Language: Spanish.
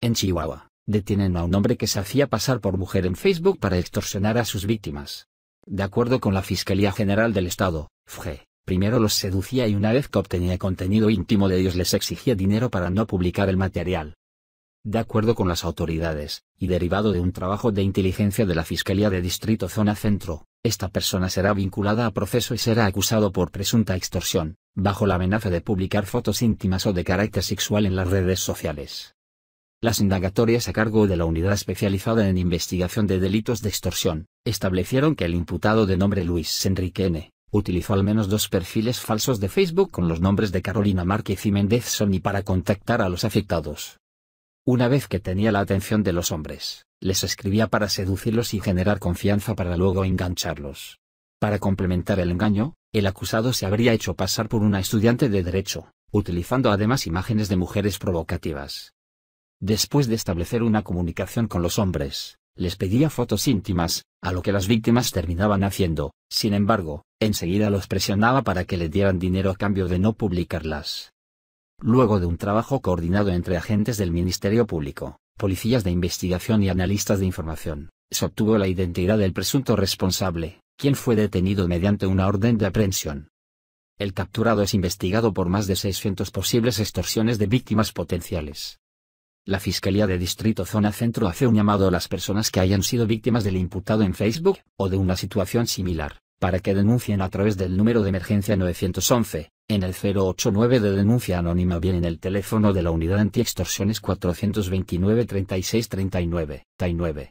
En Chihuahua, detienen a un hombre que se hacía pasar por mujer en Facebook para extorsionar a sus víctimas. De acuerdo con la Fiscalía General del Estado, FG, primero los seducía y una vez que obtenía contenido íntimo de ellos les exigía dinero para no publicar el material. De acuerdo con las autoridades, y derivado de un trabajo de inteligencia de la Fiscalía de Distrito Zona Centro, esta persona será vinculada a proceso y será acusado por presunta extorsión, bajo la amenaza de publicar fotos íntimas o de carácter sexual en las redes sociales. Las indagatorias a cargo de la Unidad Especializada en Investigación de Delitos de Extorsión establecieron que el imputado de nombre Luis Enrique N. utilizó al menos dos perfiles falsos de Facebook con los nombres de Carolina Márquez y Méndez Sony para contactar a los afectados. Una vez que tenía la atención de los hombres, les escribía para seducirlos y generar confianza para luego engancharlos. Para complementar el engaño, el acusado se habría hecho pasar por una estudiante de derecho, utilizando además imágenes de mujeres provocativas, Después de establecer una comunicación con los hombres, les pedía fotos íntimas, a lo que las víctimas terminaban haciendo, sin embargo, enseguida los presionaba para que le dieran dinero a cambio de no publicarlas. Luego de un trabajo coordinado entre agentes del Ministerio Público, policías de investigación y analistas de información, se obtuvo la identidad del presunto responsable, quien fue detenido mediante una orden de aprehensión. El capturado es investigado por más de 600 posibles extorsiones de víctimas potenciales. La Fiscalía de Distrito Zona Centro hace un llamado a las personas que hayan sido víctimas del imputado en Facebook o de una situación similar, para que denuncien a través del número de emergencia 911, en el 089 de denuncia anónima o bien en el teléfono de la Unidad Antiextorsiones 429 3639 39 39.